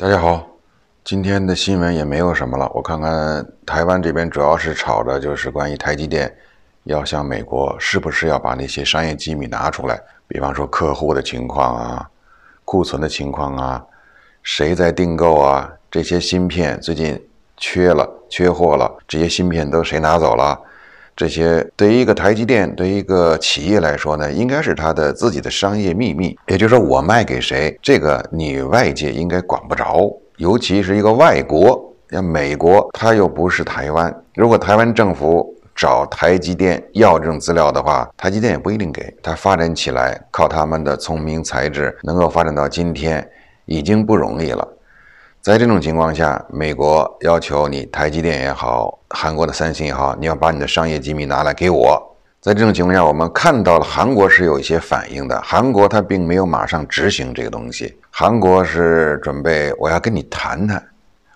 大家好，今天的新闻也没有什么了。我看看台湾这边，主要是吵着就是关于台积电要向美国，是不是要把那些商业机密拿出来？比方说客户的情况啊，库存的情况啊，谁在订购啊？这些芯片最近缺了，缺货了，这些芯片都谁拿走了？这些对于一个台积电，对于一个企业来说呢，应该是他的自己的商业秘密。也就是说，我卖给谁，这个你外界应该管不着。尤其是一个外国，像美国，他又不是台湾。如果台湾政府找台积电要这种资料的话，台积电也不一定给。它发展起来，靠他们的聪明才智，能够发展到今天，已经不容易了。在这种情况下，美国要求你台积电也好，韩国的三星也好，你要把你的商业机密拿来给我。在这种情况下，我们看到了韩国是有一些反应的，韩国它并没有马上执行这个东西，韩国是准备我要跟你谈谈，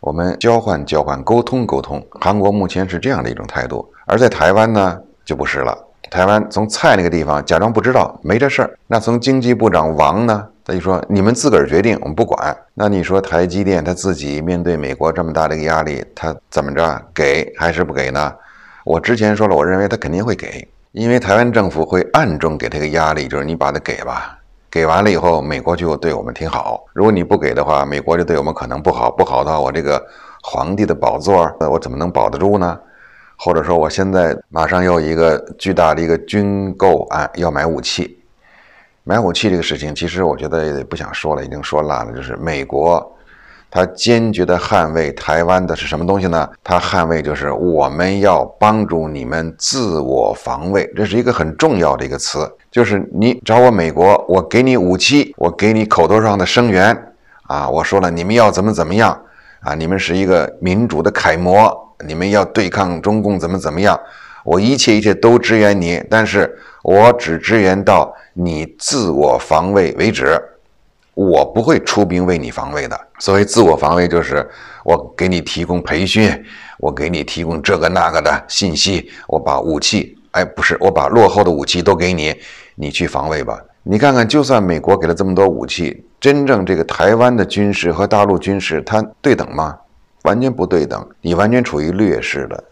我们交换交换，沟通沟通。韩国目前是这样的一种态度，而在台湾呢就不是了。台湾从蔡那个地方假装不知道没这事儿，那从经济部长王呢，他就说你们自个儿决定，我们不管。那你说台积电他自己面对美国这么大的一个压力，他怎么着给还是不给呢？我之前说了，我认为他肯定会给，因为台湾政府会暗中给他一个压力，就是你把它给吧，给完了以后，美国就对我们挺好；如果你不给的话，美国就对我们可能不好，不好的话，我这个皇帝的宝座，那我怎么能保得住呢？或者说，我现在马上要一个巨大的一个军购案，要买武器。买武器这个事情，其实我觉得也不想说了，已经说烂了。就是美国，他坚决的捍卫台湾的是什么东西呢？他捍卫就是我们要帮助你们自我防卫，这是一个很重要的一个词。就是你找我美国，我给你武器，我给你口头上的声援啊。我说了，你们要怎么怎么样。啊，你们是一个民主的楷模，你们要对抗中共怎么怎么样？我一切一切都支援你，但是我只支援到你自我防卫为止，我不会出兵为你防卫的。所谓自我防卫，就是我给你提供培训，我给你提供这个那个的信息，我把武器，哎，不是，我把落后的武器都给你，你去防卫吧。你看看，就算美国给了这么多武器。真正这个台湾的军事和大陆军事，它对等吗？完全不对等，你完全处于劣势的。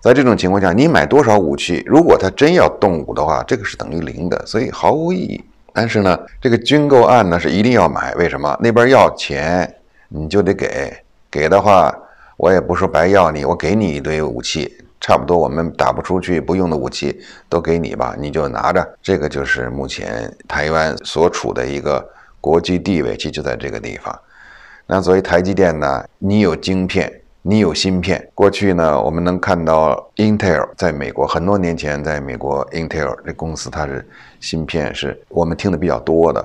在这种情况下，你买多少武器，如果他真要动武的话，这个是等于零的，所以毫无意义。但是呢，这个军购案呢是一定要买，为什么？那边要钱，你就得给。给的话，我也不说白要你，我给你一堆武器，差不多我们打不出去不用的武器都给你吧，你就拿着。这个就是目前台湾所处的一个。国际地位其实就在这个地方。那作为台积电呢，你有晶片，你有芯片。过去呢，我们能看到 Intel 在美国很多年前，在美国 Intel 这公司它是芯片，是我们听的比较多的。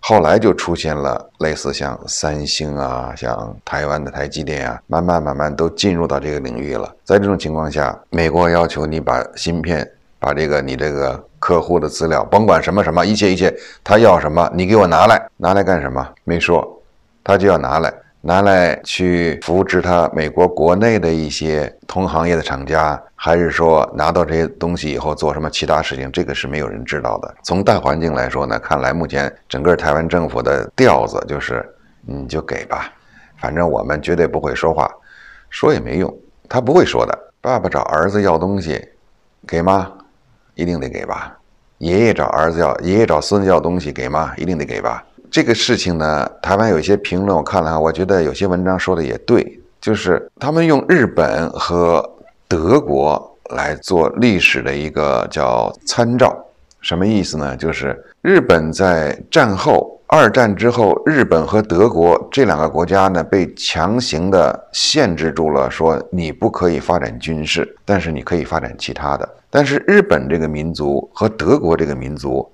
后来就出现了类似像三星啊，像台湾的台积电啊，慢慢慢慢都进入到这个领域了。在这种情况下，美国要求你把芯片，把这个你这个。客户的资料，甭管什么什么，一切一切，他要什么，你给我拿来，拿来干什么？没说，他就要拿来，拿来去扶持他美国国内的一些同行业的厂家，还是说拿到这些东西以后做什么其他事情？这个是没有人知道的。从大环境来说呢，看来目前整个台湾政府的调子就是，你就给吧，反正我们绝对不会说话，说也没用，他不会说的。爸爸找儿子要东西，给吗？一定得给吧。爷爷找儿子要，爷爷找孙子要东西给吗？一定得给吧。这个事情呢，台湾有一些评论我看了我觉得有些文章说的也对，就是他们用日本和德国来做历史的一个叫参照，什么意思呢？就是日本在战后。二战之后，日本和德国这两个国家呢，被强行的限制住了。说你不可以发展军事，但是你可以发展其他的。但是日本这个民族和德国这个民族，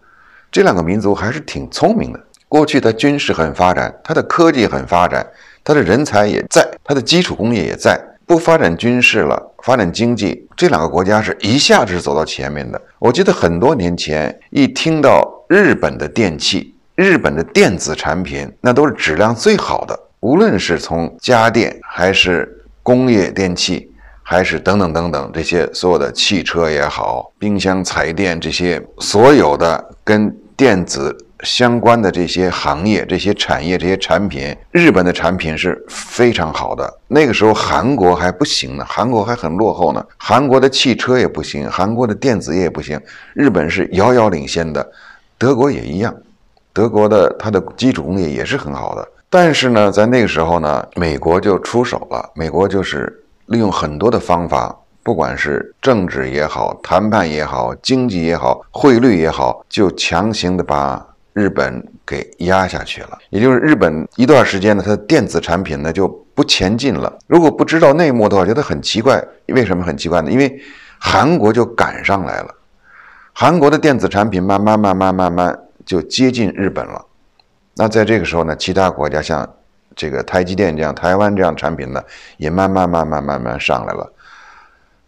这两个民族还是挺聪明的。过去它军事很发展，它的科技很发展，它的人才也在，它的基础工业也在。不发展军事了，发展经济，这两个国家是一下子走到前面的。我记得很多年前，一听到日本的电器。日本的电子产品那都是质量最好的，无论是从家电还是工业电器，还是等等等等这些所有的汽车也好，冰箱、彩电这些所有的跟电子相关的这些行业、这些产业、这些产品，日本的产品是非常好的。那个时候韩国还不行呢，韩国还很落后呢，韩国的汽车也不行，韩国的电子业也不行，日本是遥遥领先的，德国也一样。德国的它的基础工业也是很好的，但是呢，在那个时候呢，美国就出手了。美国就是利用很多的方法，不管是政治也好、谈判也好、经济也好、汇率也好，就强行的把日本给压下去了。也就是日本一段时间呢，它的电子产品呢就不前进了。如果不知道内幕的话，觉得很奇怪，为什么很奇怪呢？因为韩国就赶上来了，韩国的电子产品慢慢慢慢慢慢。就接近日本了，那在这个时候呢，其他国家像这个台积电这样、台湾这样产品呢，也慢慢、慢慢、慢慢上来了。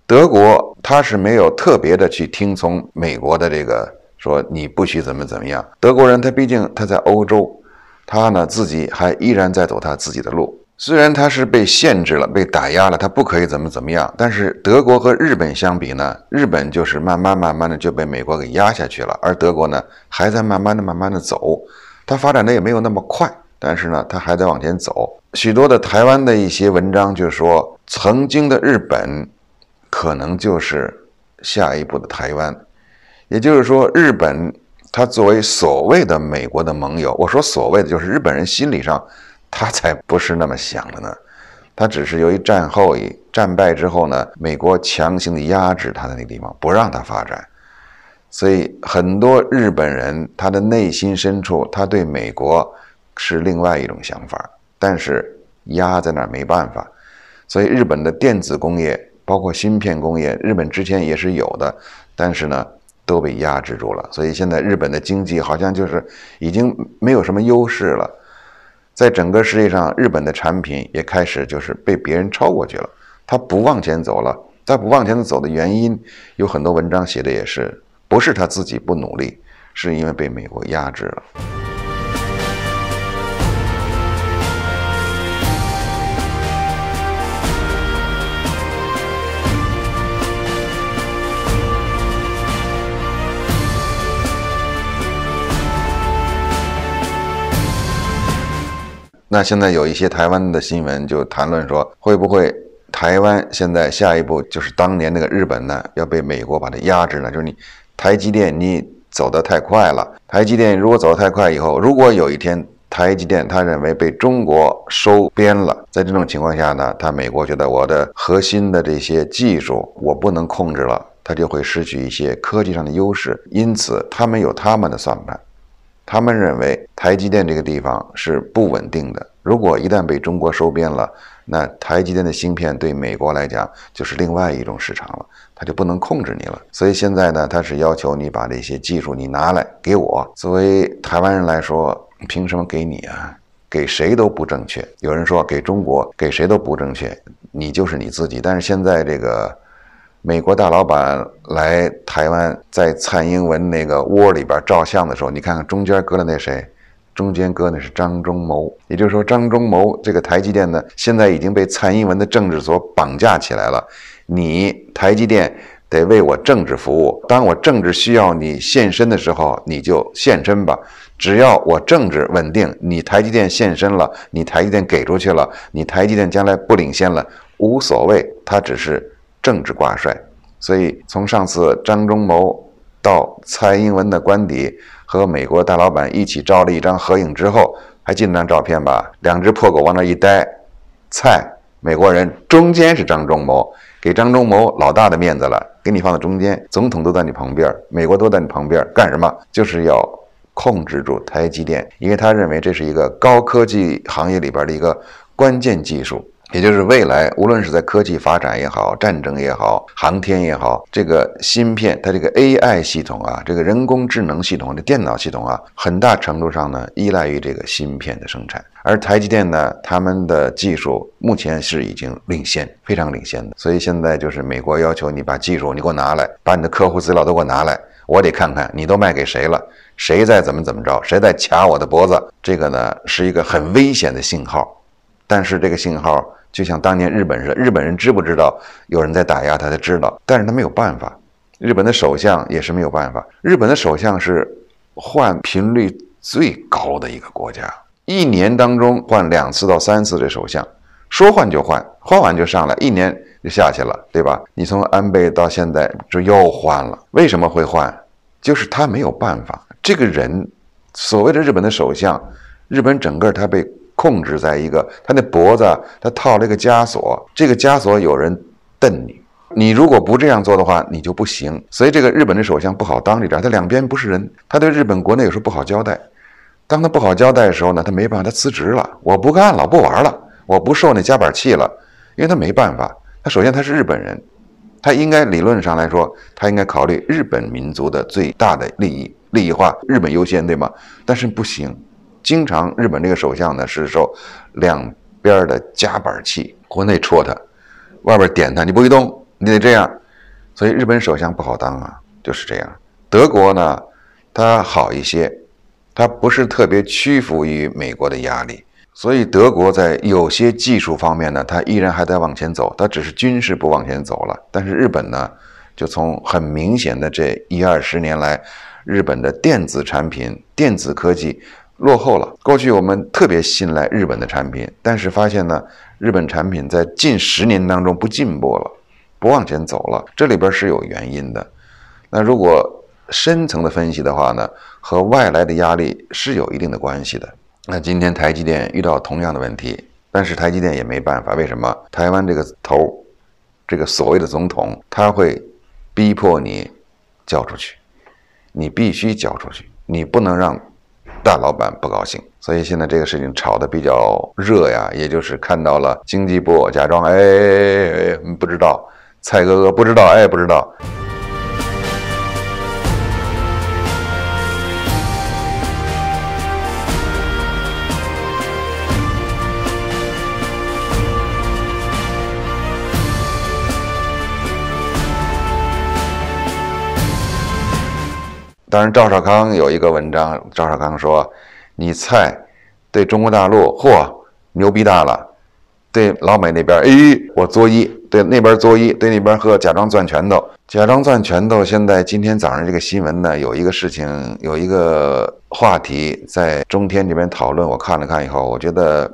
德国他是没有特别的去听从美国的这个说你不许怎么怎么样，德国人他毕竟他在欧洲，他呢自己还依然在走他自己的路。虽然它是被限制了、被打压了，它不可以怎么怎么样，但是德国和日本相比呢？日本就是慢慢慢慢的就被美国给压下去了，而德国呢还在慢慢的、慢慢的走，它发展的也没有那么快，但是呢它还在往前走。许多的台湾的一些文章就说，曾经的日本可能就是下一步的台湾，也就是说，日本它作为所谓的美国的盟友，我说所谓的就是日本人心理上。他才不是那么想的呢，他只是由于战后战败之后呢，美国强行的压制他在那个地方，不让他发展，所以很多日本人他的内心深处他对美国是另外一种想法，但是压在那儿没办法，所以日本的电子工业，包括芯片工业，日本之前也是有的，但是呢都被压制住了，所以现在日本的经济好像就是已经没有什么优势了。在整个世界上，日本的产品也开始就是被别人超过去了。他不往前走了，他不往前走的原因有很多。文章写的也是，不是他自己不努力，是因为被美国压制了。那现在有一些台湾的新闻就谈论说，会不会台湾现在下一步就是当年那个日本呢？要被美国把它压制呢？就是你台积电你走得太快了，台积电如果走得太快以后，如果有一天台积电他认为被中国收编了，在这种情况下呢，他美国觉得我的核心的这些技术我不能控制了，他就会失去一些科技上的优势，因此他们有他们的算盘。他们认为台积电这个地方是不稳定的，如果一旦被中国收编了，那台积电的芯片对美国来讲就是另外一种市场了，他就不能控制你了。所以现在呢，他是要求你把这些技术你拿来给我。作为台湾人来说，凭什么给你啊？给谁都不正确。有人说给中国，给谁都不正确，你就是你自己。但是现在这个。美国大老板来台湾，在蔡英文那个窝里边照相的时候，你看看中间搁的那谁？中间搁的是张忠谋，也就是说，张忠谋这个台积电呢，现在已经被蔡英文的政治所绑架起来了。你台积电得为我政治服务，当我政治需要你献身的时候，你就献身吧。只要我政治稳定，你台积电献身了，你台积电给出去了，你台积电将来不领先了无所谓，他只是。政治挂帅，所以从上次张忠谋到蔡英文的官邸和美国大老板一起照了一张合影之后，还记得那张照片吧？两只破狗往那一呆，蔡美国人中间是张忠谋，给张忠谋老大的面子了，给你放在中间，总统都在你旁边，美国都在你旁边干什么？就是要控制住台积电，因为他认为这是一个高科技行业里边的一个关键技术。也就是未来，无论是在科技发展也好、战争也好、航天也好，这个芯片、它这个 AI 系统啊、这个人工智能系统、这电脑系统啊，很大程度上呢依赖于这个芯片的生产。而台积电呢，他们的技术目前是已经领先，非常领先的。所以现在就是美国要求你把技术你给我拿来，把你的客户资料都给我拿来，我得看看你都卖给谁了，谁在怎么怎么着，谁在卡我的脖子。这个呢是一个很危险的信号。但是这个信号就像当年日本似的，日本人知不知道有人在打压他？他知道，但是他没有办法。日本的首相也是没有办法。日本的首相是换频率最高的一个国家，一年当中换两次到三次的首相，说换就换，换完就上来，一年就下去了，对吧？你从安倍到现在这又换了，为什么会换？就是他没有办法。这个人，所谓的日本的首相，日本整个他被。控制在一个，他那脖子，他套了一个枷锁，这个枷锁有人瞪你，你如果不这样做的话，你就不行。所以这个日本的首相不好当这点他两边不是人，他对日本国内有时候不好交代。当他不好交代的时候呢，他没办法，他辞职了，我不干了，不玩了，我不受那夹板气了，因为他没办法。他首先他是日本人，他应该理论上来说，他应该考虑日本民族的最大的利益，利益化，日本优先，对吗？但是不行。经常日本这个首相呢是受两边的夹板气，国内戳他，外边点他，你不许动，你得这样，所以日本首相不好当啊，就是这样。德国呢，它好一些，它不是特别屈服于美国的压力，所以德国在有些技术方面呢，它依然还在往前走，它只是军事不往前走了。但是日本呢，就从很明显的这一二十年来，日本的电子产品、电子科技。落后了。过去我们特别信赖日本的产品，但是发现呢，日本产品在近十年当中不进步了，不往前走了。这里边是有原因的。那如果深层的分析的话呢，和外来的压力是有一定的关系的。那今天台积电遇到同样的问题，但是台积电也没办法。为什么？台湾这个头，这个所谓的总统，他会逼迫你交出去，你必须交出去，你不能让。大老板不高兴，所以现在这个事情炒得比较热呀，也就是看到了经济部假装哎，不知道，蔡哥哥不知道，哎，不知道。当然，赵少康有一个文章，赵少康说：“你菜，对中国大陆嚯牛逼大了，对老美那边哎我作揖，对那边作揖，对那边喝，假装攥拳头，假装攥拳头。”现在今天早上这个新闻呢，有一个事情，有一个话题在中天这边讨论。我看了看以后，我觉得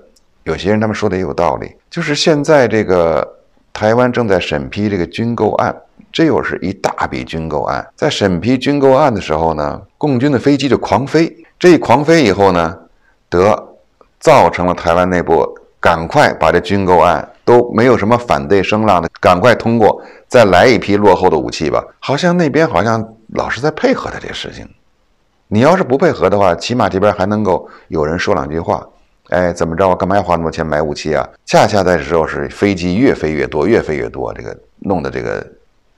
有些人他们说的也有道理，就是现在这个。台湾正在审批这个军购案，这又是一大笔军购案。在审批军购案的时候呢，共军的飞机就狂飞。这一狂飞以后呢，得造成了台湾内部赶快把这军购案都没有什么反对声浪的，赶快通过，再来一批落后的武器吧。好像那边好像老是在配合他这事情。你要是不配合的话，起码这边还能够有人说两句话。哎，怎么着？干嘛要花那么多钱买武器啊？恰恰在时候是飞机越飞越多，越飞越多，这个弄的这个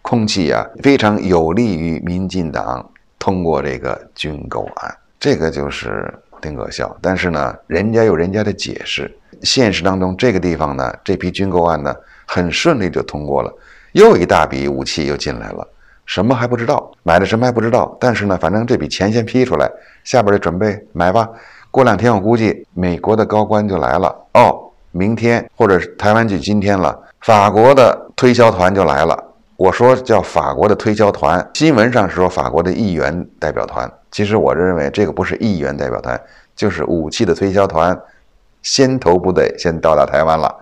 空气啊，非常有利于民进党通过这个军购案。这个就是挺可笑。但是呢，人家有人家的解释。现实当中，这个地方呢，这批军购案呢，很顺利就通过了，又一大笔武器又进来了。什么还不知道？买的什么还不知道？但是呢，反正这笔钱先批出来，下边的就准备买吧。过两天我估计美国的高官就来了哦，明天或者是台湾就今天了。法国的推销团就来了，我说叫法国的推销团，新闻上说法国的议员代表团，其实我认为这个不是议员代表团，就是武器的推销团，先头部队先到达台湾了。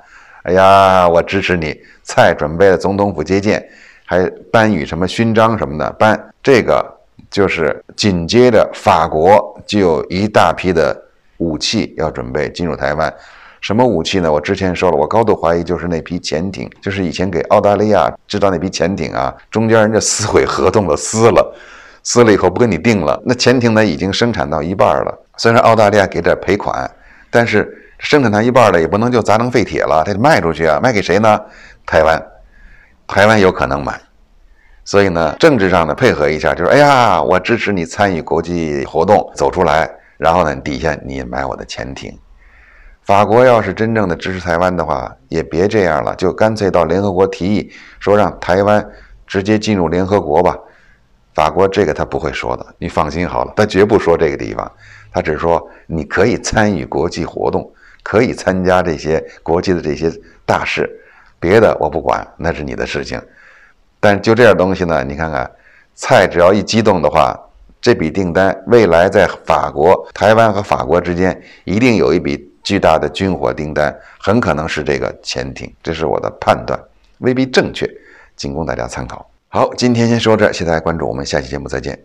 哎呀，我支持你，蔡准备了，总统府接见，还颁予什么勋章什么的，颁这个。就是紧接着，法国就有一大批的武器要准备进入台湾。什么武器呢？我之前说了，我高度怀疑就是那批潜艇，就是以前给澳大利亚制造那批潜艇啊。中间人家撕毁合同了，撕了，撕了以后不跟你定了。那潜艇呢，已经生产到一半了。虽然澳大利亚给点赔款，但是生产到一半了，也不能就砸成废铁了，它得卖出去啊。卖给谁呢？台湾，台湾有可能买。所以呢，政治上呢配合一下，就是哎呀，我支持你参与国际活动，走出来。然后呢，底下你买我的潜艇。法国要是真正的支持台湾的话，也别这样了，就干脆到联合国提议，说让台湾直接进入联合国吧。法国这个他不会说的，你放心好了，他绝不说这个地方。他只说你可以参与国际活动，可以参加这些国际的这些大事，别的我不管，那是你的事情。但就这点东西呢，你看看，蔡只要一激动的话，这笔订单未来在法国、台湾和法国之间一定有一笔巨大的军火订单，很可能是这个潜艇，这是我的判断，未必正确，仅供大家参考。好，今天先说这，谢谢大家关注，我们下期节目再见。